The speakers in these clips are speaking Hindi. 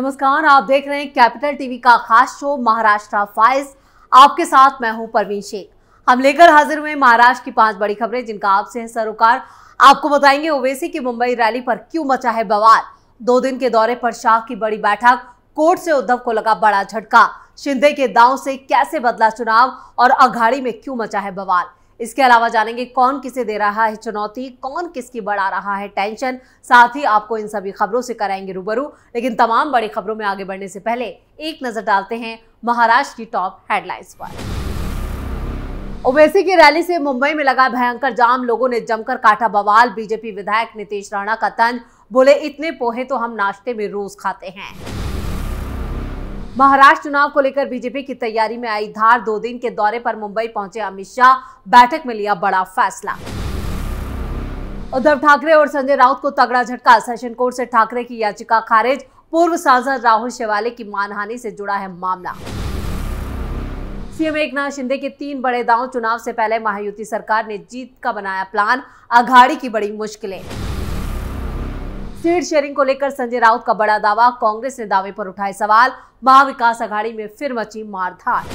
नमस्कार आप देख रहे हैं कैपिटल टीवी का खास शो महाराष्ट्र फाइल्स आपके साथ मैं हूं परवीन शेख हम लेकर हाजिर हुए महाराष्ट्र की पांच बड़ी खबरें जिनका आपसे है सरोकार आपको बताएंगे ओवैसी की मुंबई रैली पर क्यों मचा है बवाल दो दिन के दौरे पर शाह की बड़ी बैठक कोर्ट से उद्धव को लगा बड़ा झटका शिंदे के दांव से कैसे बदला चुनाव और अघाड़ी में क्यों मचा है बवाल इसके अलावा जानेंगे कौन किसे दे रहा है चुनौती कौन किसकी बढ़ा रहा है टेंशन साथ ही आपको इन सभी खबरों से कराएंगे रूबरू लेकिन तमाम बड़ी खबरों में आगे बढ़ने से पहले एक नजर डालते हैं महाराष्ट्र की टॉप हेडलाइंस पर ओवैसी की रैली से मुंबई में लगा भयंकर जाम लोगों ने जमकर काटा बवाल बीजेपी विधायक नीतीश राणा का तंज बोले इतने पोहे तो हम नाश्ते में रोज खाते हैं महाराष्ट्र चुनाव को लेकर बीजेपी की तैयारी में आई धार दो दिन के दौरे पर मुंबई पहुंचे अमित शाह बैठक में लिया बड़ा फैसला उद्धव ठाकरे और संजय राउत को तगड़ा झटका सेशन कोर्ट से ठाकरे की याचिका खारिज पूर्व सांसद राहुल शेवाले की मानहानि से जुड़ा है मामला सीएम एक शिंदे के तीन बड़े दांव चुनाव से पहले महायुति सरकार ने जीत का बनाया प्लान आघाड़ी की बड़ी मुश्किलें सीट शेयरिंग को लेकर संजय राउत का बड़ा दावा कांग्रेस ने दावे पर उठाए सवाल महाविकास अघाड़ी में फिर मची मारधार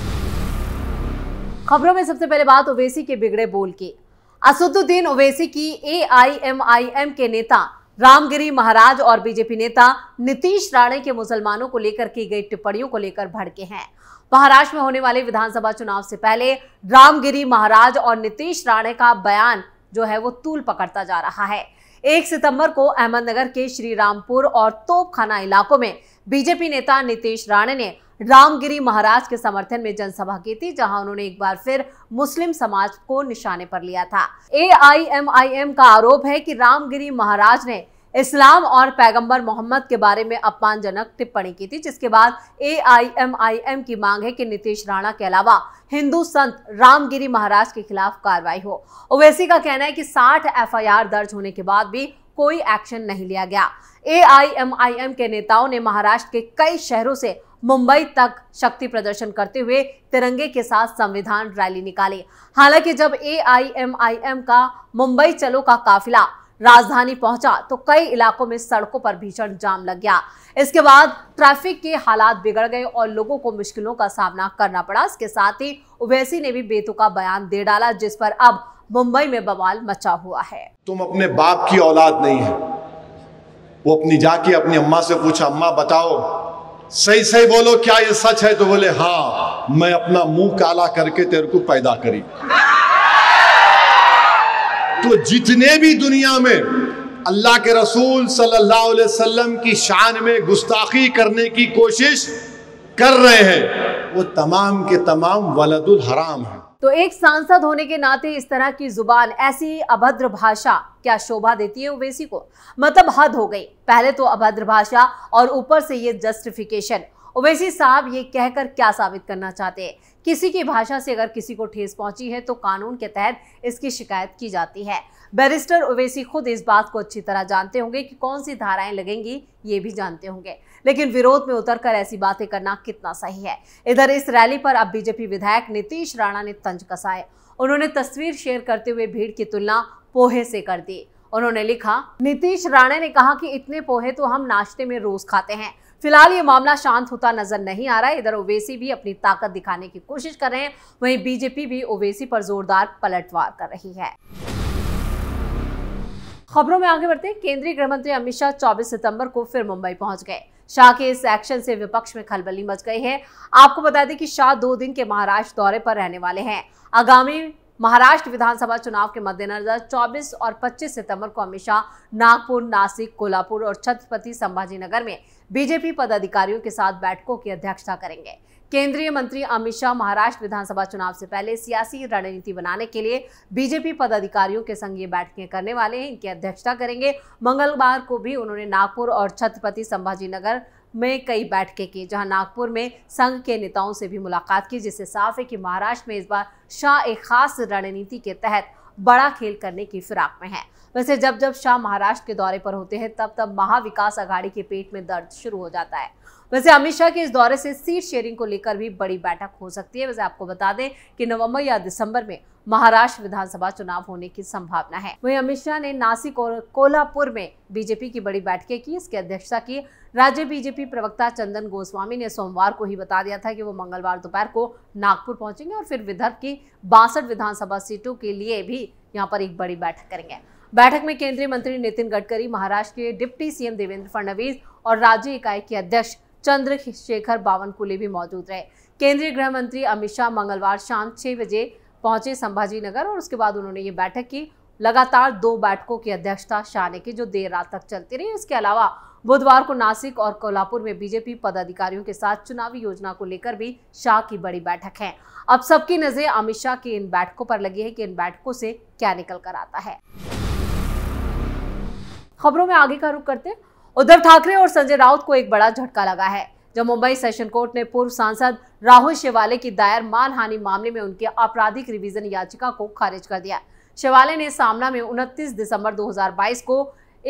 खबरों में सबसे पहले बात ओवैसी के बिगड़े बोल की असदुद्दीन ओवैसी की एआईएमआईएम के नेता रामगिरी महाराज और बीजेपी नेता नीतीश राणे के मुसलमानों को लेकर की गई टिप्पणियों को लेकर भड़के हैं महाराष्ट्र में होने वाले विधानसभा चुनाव से पहले रामगिरी महाराज और नीतीश राणे का बयान जो है वो तूल पकड़ता जा रहा है एक सितंबर को अहमदनगर के श्रीरामपुर और तोपखाना इलाकों में बीजेपी नेता नीतीश राणे ने रामगिरी महाराज के समर्थन में जनसभा की थी जहां उन्होंने एक बार फिर मुस्लिम समाज को निशाने पर लिया था एआईएमआईएम का आरोप है कि रामगिरी महाराज ने इस्लाम और पैगंबर मोहम्मद के बारे में अपमानजनक टिप्पणी की थी जिसके बाद एआईएमआईएम की मांग है कि नीतीश राणा के अलावा हिंदू संत रामगिरी महाराज के खिलाफ कार्रवाई हो ओवैसी का कहना है कि 60 एफआईआर दर्ज होने के बाद भी कोई एक्शन नहीं लिया गया एआईएमआईएम के नेताओं ने महाराष्ट्र के कई शहरों से मुंबई तक शक्ति प्रदर्शन करते हुए तिरंगे के साथ संविधान रैली निकाली हालांकि जब एआईएमआईएम का मुंबई चलो का काफिला राजधानी पहुंचा तो कई इलाकों में सड़कों पर भीषण जाम लग गया इसके बाद ट्रैफिक के हालात बिगड़ गए और लोगों को मुश्किलों का सामना करना पड़ा इसके साथ ही उवैसी ने भी बेतुका बयान दे डाला जिस पर अब मुंबई में बवाल मचा हुआ है तुम अपने बाप की औलाद नहीं है वो अपनी जाके अपनी अम्मा से पूछा अम्मा बताओ सही सही बोलो क्या ये सच है तो बोले हाँ मैं अपना मुंह काला करके तेरे को पैदा करी तो जितने भी दुनिया में अल्लाह के रसूल सल्लल्लाहु अलैहि वसल्लम की शान में गुस्ताखी करने की कोशिश कर रहे हैं वो तमाम के तमाम वलदुल हराम है तो एक सांसद होने के नाते इस तरह की जुबान ऐसी अभद्र भाषा क्या शोभा देती है ओवैसी को मतलब हद हो गई पहले तो अभद्र भाषा और ऊपर से ये जस्टिफिकेशन ओवैसी साहब ये कहकर क्या साबित करना चाहते हैं किसी की भाषा से अगर किसी को ठेस पहुंची है तो कानून के तहत इसकी शिकायत की जाती है बैरिस्टर ओवैसी खुद इस बात को अच्छी तरह जानते होंगे कि कौन सी धाराएं लगेंगी ये भी जानते होंगे लेकिन विरोध में उतरकर ऐसी बातें करना कितना सही है इधर इस रैली पर अब बीजेपी विधायक नीतीश राणा ने तंज कसाए उन्होंने तस्वीर शेयर करते हुए भीड़ की तुलना पोहे से कर दी उन्होंने लिखा नीतीश राणा ने कहा कि इतने पोहे तो हम नाश्ते में रोज खाते हैं फिलहाल ये मामला शांत होता नजर नहीं आ रहा है इधर ओवैसी भी अपनी ताकत दिखाने की कोशिश कर रहे हैं वहीं बीजेपी भी ओवैसी पर जोरदार पलटवार कर रही है खबरों में आगे बढ़ते केंद्रीय गृह मंत्री अमित शाह चौबीस सितंबर को फिर मुंबई पहुंच गए शाह के इस एक्शन से विपक्ष में खलबली मच गई है आपको बता दें कि शाह दो दिन के महाराष्ट्र दौरे पर रहने वाले हैं आगामी महाराष्ट्र विधानसभा चुनाव के मद्देनजर 24 और 25 सितंबर को अमित शाह नागपुर नासिक कोल्हापुर और छत्रपति संभाजी नगर में बीजेपी पदाधिकारियों के साथ बैठकों की अध्यक्षता करेंगे केंद्रीय मंत्री अमित शाह महाराष्ट्र विधानसभा चुनाव से पहले सियासी रणनीति बनाने के लिए बीजेपी पदाधिकारियों के संग ये बैठकें करने वाले हैं इनकी अध्यक्षता करेंगे मंगलवार को भी उन्होंने नागपुर और छत्रपति संभाजी नगर में कई बैठकें की जहां नागपुर में संघ के नेताओं से भी मुलाकात की जिससे साफ है कि महाराष्ट्र में इस बार शाह एक खास रणनीति के तहत बड़ा खेल करने की फिराक में है वैसे जब जब शाह महाराष्ट्र के दौरे पर होते हैं तब तब महाविकास अघाड़ी के पेट में दर्द शुरू हो जाता है वैसे अमित शाह के इस दौरे से सीट शेयरिंग को लेकर भी बड़ी बैठक हो सकती है वैसे आपको बता दें कि नवंबर या दिसंबर में महाराष्ट्र विधानसभा चुनाव होने की संभावना है वहीं अमित शाह ने नासिक और कोल्हापुर में बीजेपी की बड़ी बैठकें की इसकी अध्यक्षता की राज्य बीजेपी प्रवक्ता चंदन गोस्वामी ने सोमवार को ही बता दिया था कि वो मंगलवार दोपहर को नागपुर पहुंचेंगे और फिर विदर्भ की बासठ विधानसभा सीटों के लिए भी यहाँ पर एक बड़ी बैठक करेंगे बैठक में केंद्रीय मंत्री नितिन गडकरी महाराष्ट्र के डिप्टी सीएम देवेंद्र फडणवीस और राज्य इकाई के अध्यक्ष चंद्रशेखर बावनकुले भी मौजूद रहे केंद्रीय गृह मंत्री अमित शाह मंगलवार शाम छह बजे पहुंचे संभाजी नगर और उसके बाद उन्होंने ये बैठक की लगातार दो बैठकों की अध्यक्षता शाह ने की जो देर रात तक चलती रही इसके अलावा बुधवार को नासिक और कोल्हापुर में बीजेपी पदाधिकारियों के साथ चुनावी योजना को लेकर भी शाह की बड़ी बैठक है अब सबकी नजरें अमित शाह की इन बैठकों पर लगी है कि इन बैठकों से क्या निकल कर आता है खबरों में आगे का रुख करते हैं उद्धव ठाकरे और संजय राउत को एक बड़ा झटका लगा है जब मुंबई सेशन कोर्ट ने पूर्व सांसद राहुल शिवाले की दायर मानहानि मामले में उनके आपराधिक रिवीजन याचिका को खारिज कर दिया शिवाले ने सामना में 29 दिसंबर 2022 को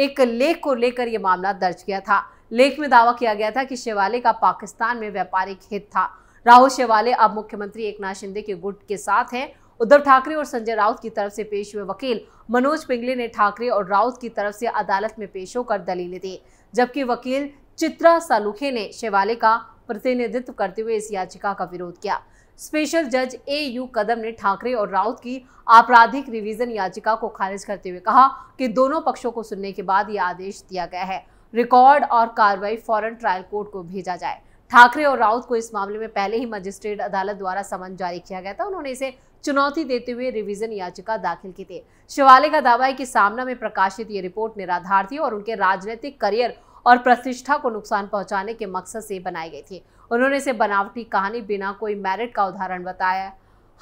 एक लेख को लेकर यह मामला दर्ज किया था लेख में दावा किया गया था कि शिवाले का पाकिस्तान में व्यापारिक हित था राहुल शिवाले अब मुख्यमंत्री एक शिंदे के गुट के साथ हैं उद्धव ठाकरे और संजय राउत की तरफ से पेश हुए वकील मनोज पिंगले ने ठाकरे और राउत की तरफ से अदालत में पेश होकर दलीलें दी जबकि वकील चित्रा सालुखे ने शिवाले का प्रतिनिधित्व करते हुए इस याचिका का विरोध किया स्पेशल जज ए यू कदम ने ठाकरे और राउत की आपराधिक रिवीजन याचिका को खारिज करते हुए कहा कि दोनों पक्षों को सुनने के बाद यह आदेश दिया गया है रिकॉर्ड और कार्रवाई फॉरन ट्रायल कोर्ट को भेजा जाए ठाकरे और राउत को इस मामले में पहले ही मजिस्ट्रेट अदालत द्वारा समन जारी किया गया था उन्होंने इसे चुनौती देते हुए रिवीजन याचिका दाखिल की थी शिवालय का दावा है कि सामना में प्रकाशित ये रिपोर्ट निराधार थी और उनके राजनीतिक करियर और प्रतिष्ठा को नुकसान पहुंचाने के मकसद से बनाई गई थी उन्होंने इसे बनावटी कहानी बिना कोई मेरिट का उदाहरण बताया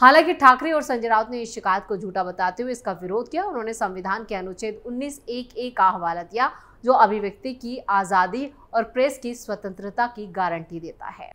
हालांकि ठाकरे और संजय राउत ने इस शिकायत को झूठा बताते हुए इसका विरोध किया उन्होंने संविधान के अनुच्छेद उन्नीस एक ए का हवाला दिया जो अभिव्यक्ति की आज़ादी और प्रेस की स्वतंत्रता की गारंटी देता है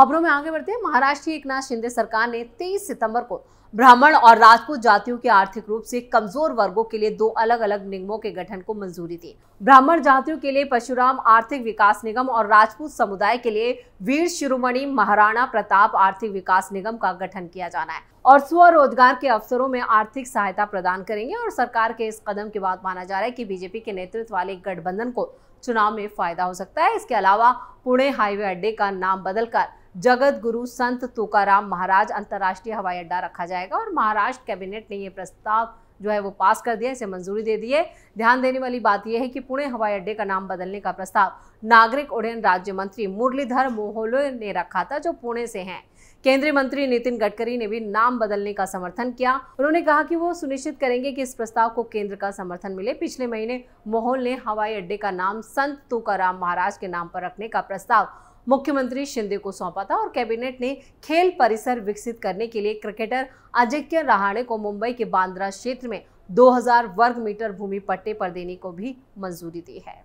खबरों में आगे बढ़ते हैं महाराष्ट्र की एक नाथ शिंदे सरकार ने 23 सितंबर को ब्राह्मण और राजपूत जातियों के आर्थिक रूप से कमजोर वर्गों के लिए दो अलग अलग निगमों के गठन को मंजूरी दी ब्राह्मण जातियों के लिए परशुराम आर्थिक विकास निगम और राजपूत समुदाय के लिए वीर शिरोमणि महाराणा प्रताप आर्थिक विकास निगम का गठन किया जाना है और स्वरोजगार के अवसरों में आर्थिक सहायता प्रदान करेंगे और सरकार के इस कदम के बाद माना जा रहा है कि बीजेपी के नेतृत्व वाले गठबंधन को चुनाव में फायदा हो सकता है इसके अलावा पुणे हाईवे अड्डे का नाम बदलकर जगत गुरु संत तुकाराम महाराज अंतर्राष्ट्रीय हवाई अड्डा रखा जाएगा और महाराष्ट्र कैबिनेट ने यह प्रस्ताव जो है वो पास कर दिया इसे मंजूरी दे दी है ध्यान देने वाली बात यह है कि पुणे हवाई अड्डे का नाम बदलने का प्रस्ताव नागरिक उड्डयन राज्य मंत्री मुरलीधर मोहोलो ने रखा था जो पुणे से हैं केंद्रीय मंत्री नितिन गडकरी ने भी नाम बदलने का समर्थन किया उन्होंने कहा कि वो सुनिश्चित करेंगे कि इस प्रस्ताव को केंद्र का समर्थन मिले पिछले महीने मोहल ने हवाई अड्डे का नाम संत तुकाराम महाराज के नाम पर रखने का प्रस्ताव मुख्यमंत्री शिंदे को सौंपा था और कैबिनेट ने खेल परिसर विकसित करने के लिए क्रिकेटर अजिंक्य रहाणे को मुंबई के बांद्रा क्षेत्र में 2000 वर्ग मीटर भूमि पट्टे पर देने को भी मंजूरी दी है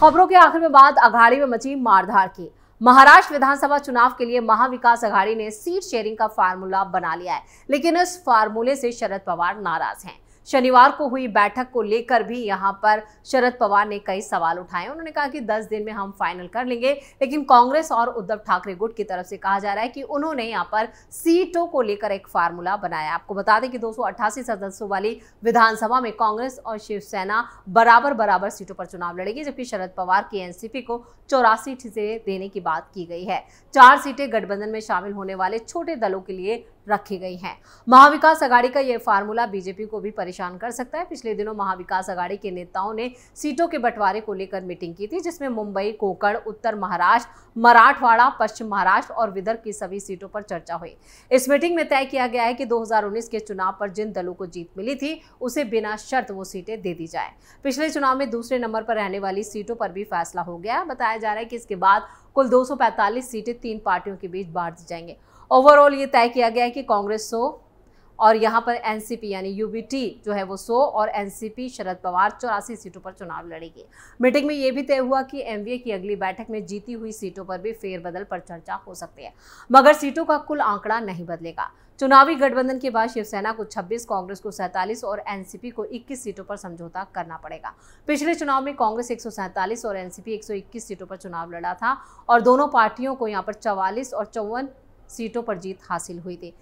खबरों के आखिर में बात अघाड़ी में मची मारधार की महाराष्ट्र विधानसभा चुनाव के लिए महाविकास अघाड़ी ने सीट शेयरिंग का फार्मूला बना लिया है लेकिन इस फार्मूले से शरद पवार नाराज हैं शनिवार को हुई बैठक को लेकर भी यहां पर शरद पवार ने कई सवाल उठाए उन्होंने कहा कि 10 दिन में हम फाइनल कर लेंगे लेकिन कांग्रेस और उद्धव ठाकरे गुट की तरफ से कहा जा रहा है कि उन्होंने यहां पर सीटों को लेकर एक फार्मूला बनाया आपको बता दें कि दो सदस्यों वाली विधानसभा में कांग्रेस और शिवसेना बराबर बराबर सीटों पर चुनाव लड़ेगी जबकि शरद पवार की एनसीपी को चौरासी सीटें देने की बात की गई है चार सीटें गठबंधन में शामिल होने वाले छोटे दलों के लिए रखी गई है महाविकास अघाड़ी का यह फार्मूला बीजेपी को भी परेशान कर सकता है पिछले दिनों महाविकास अघाड़ी के नेताओं ने सीटों के बंटवारे को लेकर मीटिंग की थी जिसमें मुंबई कोकण उत्तर महाराष्ट्र मराठवाड़ा पश्चिम महाराष्ट्र और विदर्भ की सभी सीटों पर चर्चा हुई इस मीटिंग में तय किया गया है कि 2019 के चुनाव पर जिन दलों को जीत मिली थी उसे बिना शर्त वो सीटें दे दी जाए पिछले चुनाव में दूसरे नंबर पर रहने वाली सीटों पर भी फैसला हो गया बताया जा रहा है कि इसके बाद कुल 245 सीटें तीन पार्टियों के बीच बांट दी जाएंगे ओवरऑल ये तय किया गया है कि कांग्रेस सो और यहाँ पर एनसीपी यानी यूबीटी जो है वो सो और एनसीपी शरद पवार चौरासी सीटों पर चुनाव लड़ेगी मीटिंग में ये भी तय हुआ कि एमवीए की अगली बैठक में जीती हुई सीटों पर भी फेरबदल पर चर्चा हो सकती है मगर सीटों का कुल आंकड़ा नहीं बदलेगा चुनावी गठबंधन के बाद शिवसेना को 26, कांग्रेस को सैंतालीस और एनसीपी को 21 सीटों पर समझौता करना पड़ेगा पिछले चुनाव में कांग्रेस एक और एनसीपी 121 सीटों पर चुनाव लड़ा था और दोनों पार्टियों को यहां पर 44 और चौवन सीटों पर जीत हासिल हुई थी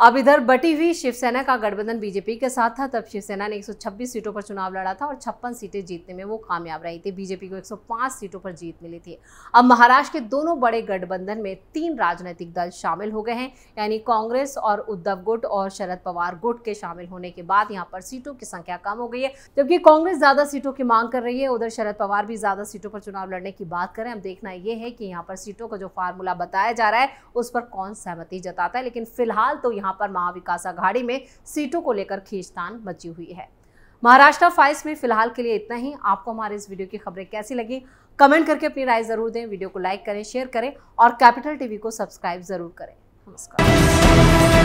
अब इधर बटी हुई शिवसेना का गठबंधन बीजेपी के साथ था तब शिवसेना ने 126 सीटों पर चुनाव लड़ा था और छप्पन सीटें जीतने में वो कामयाब रही थी बीजेपी को 105 सीटों पर जीत मिली थी अब महाराष्ट्र के दोनों बड़े गठबंधन में तीन राजनीतिक दल शामिल हो गए हैं यानी कांग्रेस और उद्धव गुट और शरद पवार गुट के शामिल होने के बाद यहाँ पर सीटों की संख्या कम हो गई है जबकि कांग्रेस ज़्यादा सीटों की मांग कर रही है उधर शरद पवार भी ज़्यादा सीटों पर चुनाव लड़ने की बात करें अब देखना यह है कि यहाँ पर सीटों का जो फार्मूला बताया जा रहा है उस पर कौन सहमति जताता है लेकिन फिलहाल तो यहाँ पर महाविकास आघाड़ी में सीटों को लेकर खींचतान मची हुई है महाराष्ट्र फाइल्स में फिलहाल के लिए इतना ही आपको हमारे इस वीडियो की खबरें कैसी लगी कमेंट करके अपनी राय जरूर दें वीडियो को लाइक करें शेयर करें और कैपिटल टीवी को सब्सक्राइब जरूर करें नमस्कार